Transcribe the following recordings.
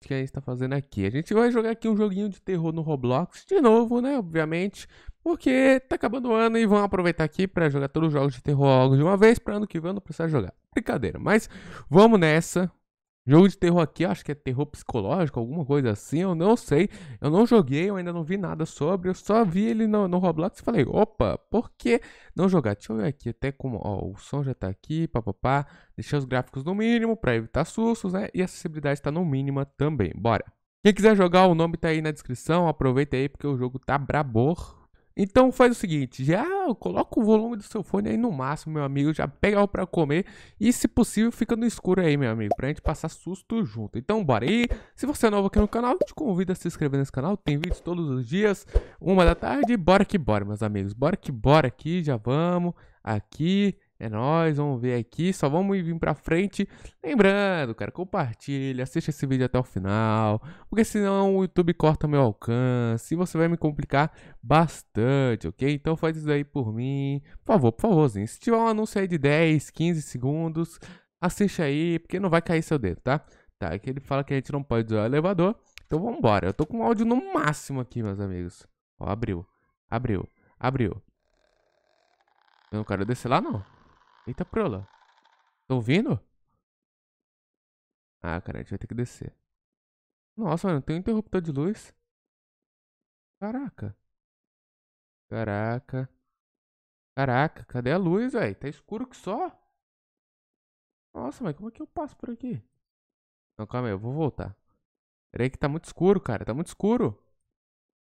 que a gente tá fazendo aqui. A gente vai jogar aqui um joguinho de terror no Roblox, de novo, né, obviamente, porque tá acabando o ano e vão aproveitar aqui para jogar todos os jogos de terror logo de uma vez, para ano que vem não precisar jogar. Brincadeira, mas vamos nessa. Jogo de terror aqui, acho que é terror psicológico, alguma coisa assim, eu não sei. Eu não joguei, eu ainda não vi nada sobre, eu só vi ele no, no Roblox e falei, opa, por que não jogar? Deixa eu ver aqui, até como, ó, o som já tá aqui, papapá. Deixei os gráficos no mínimo para evitar sustos, né? E a acessibilidade tá no mínima também, bora. Quem quiser jogar, o nome tá aí na descrição, aproveita aí porque o jogo tá brabor. Então faz o seguinte, já coloca o volume do seu fone aí no máximo, meu amigo, já pega o para comer e se possível fica no escuro aí, meu amigo, pra gente passar susto junto. Então bora aí. Se você é novo aqui no canal, te convido a se inscrever nesse canal, tem vídeos todos os dias, uma da tarde, bora que bora, meus amigos. Bora que bora aqui, já vamos aqui é nóis, vamos ver aqui, só vamos vir pra frente. Lembrando, cara, compartilha, assista esse vídeo até o final, porque senão o YouTube corta meu alcance e você vai me complicar bastante, ok? Então faz isso aí por mim, por favor, por favorzinho. Se tiver um anúncio aí de 10, 15 segundos, assiste aí, porque não vai cair seu dedo, tá? Tá, é que ele fala que a gente não pode usar o elevador, então vambora. Eu tô com o áudio no máximo aqui, meus amigos. Ó, abriu, abriu, abriu. Eu não quero descer lá, não. Eita, prola. Estão tá vindo? Ah, cara, a gente vai ter que descer. Nossa, mano, tem um interruptor de luz. Caraca. Caraca. Caraca, cadê a luz, velho? Tá escuro que só. Nossa, mas como é que eu passo por aqui? Não, calma aí, eu vou voltar. Pera aí que tá muito escuro, cara. Tá muito escuro.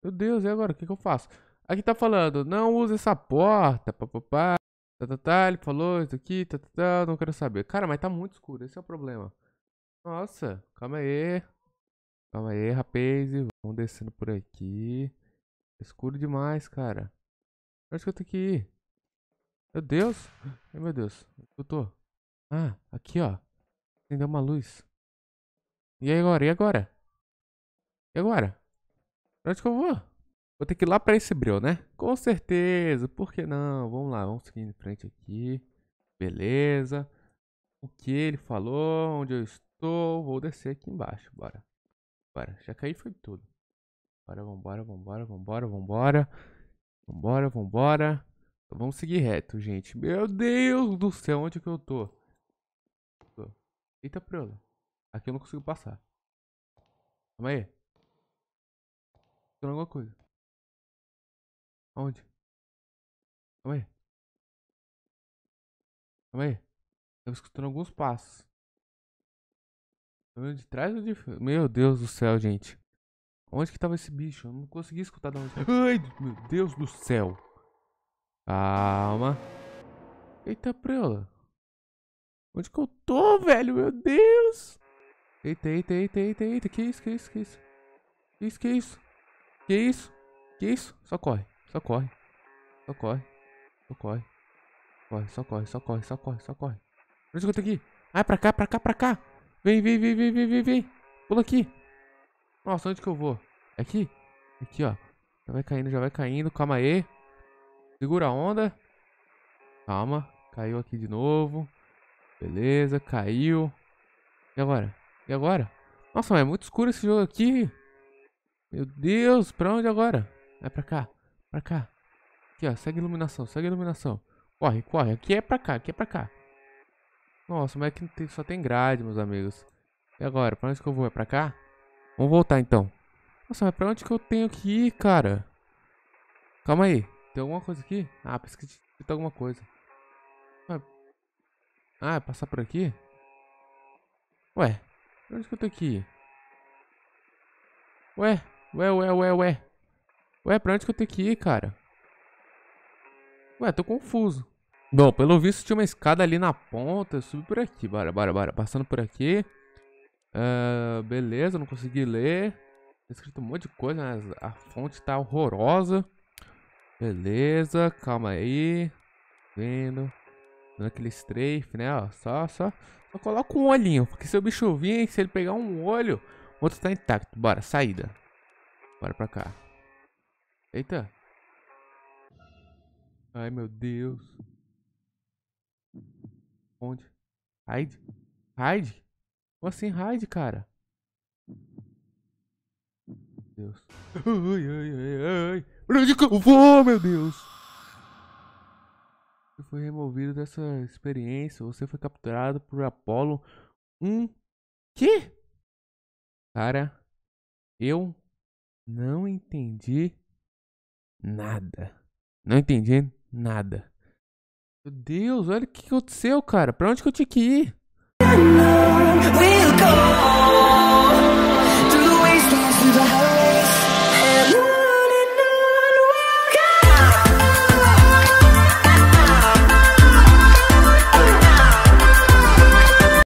Meu Deus, e agora? O que, que eu faço? Aqui tá falando, não use essa porta, papapá. Tá, tá, tá, ele falou isso aqui, tá, tá, tá, não quero saber. Cara, mas tá muito escuro, esse é o problema. Nossa, calma aí. Calma aí, rapaz. Vamos descendo por aqui. Escuro demais, cara. Onde que eu tenho que ir? Meu Deus. Ai, meu Deus. eu tô? Ah, aqui, ó. Acendeu uma luz. E agora? E agora? E agora? Pra onde que eu vou? Vou ter que ir lá pra esse breu, né? Com certeza, por que não? Vamos lá, vamos seguir em frente aqui. Beleza. O que ele falou, onde eu estou. Vou descer aqui embaixo, bora. Bora, já caí foi tudo. Bora, vambora, vambora, vambora, vambora. Vambora, vambora. Então vamos seguir reto, gente. Meu Deus do céu, onde que eu tô? Eita, prela. Aqui eu não consigo passar. Calma aí. Tem alguma coisa onde? Calma aí. Calma aí. Estamos escutando alguns passos. De trás ou de. Meu Deus do céu, gente. Onde que tava esse bicho? Eu não consegui escutar da onde. Ai, meu Deus do céu. Calma. Eita, preula. Onde que eu tô, velho? Meu Deus. Eita, eita, eita, eita, eita. Que isso, que isso, que isso? Que isso, que isso? Que isso? Que isso? Só corre. Só corre. Só corre. Só corre. Corre, só corre, só corre, só corre, só corre. Por isso que eu tô aqui. Ah, pra cá, pra cá, pra cá. Vem, vem, vem, vem, vem, vem, vem. Pula aqui. Nossa, onde que eu vou? É aqui? É aqui, ó. Já vai caindo, já vai caindo. Calma aí. Segura a onda. Calma. Caiu aqui de novo. Beleza, caiu. E agora? E agora? Nossa, mas é muito escuro esse jogo aqui. Meu Deus, pra onde agora? Vai pra cá. Pra cá. Aqui, ó. Segue a iluminação, segue a iluminação. Corre, corre. Aqui é pra cá, aqui é pra cá. Nossa, mas aqui só tem grade, meus amigos. E agora? Pra onde que eu vou? É pra cá? Vamos voltar, então. Nossa, mas pra onde que eu tenho que ir, cara? Calma aí. Tem alguma coisa aqui? Ah, parece que tem alguma coisa. Ah, ah é passar por aqui? Ué, pra onde que eu tenho que ir? Ué, ué, ué, ué, ué. Ué, pra onde que eu tenho que ir, cara? Ué, tô confuso. Bom, pelo visto tinha uma escada ali na ponta. Eu subi por aqui. Bora, bora, bora. Passando por aqui. Uh, beleza, não consegui ler. Tá escrito um monte de coisa, mas né? a fonte tá horrorosa. Beleza, calma aí. Vendo. Dando aquele strafe, né? Ó, só, só. Só coloca um olhinho. Porque se o bicho vir, se ele pegar um olho, o outro tá intacto. Bora, saída. Bora pra cá. Eita. Ai, meu Deus. Onde? Raid? Raid? Como assim raid, cara? Meu Deus. Ai, ai, ai, ai. Pra onde que eu vou, meu Deus? Você foi removido dessa experiência. Você foi capturado por Apollo 1. Que? Cara, eu não entendi nada. Não entendi nada. Meu Deus, olha o que aconteceu, cara. Pra onde que eu tinha que ir? We'll go through the wastelands, the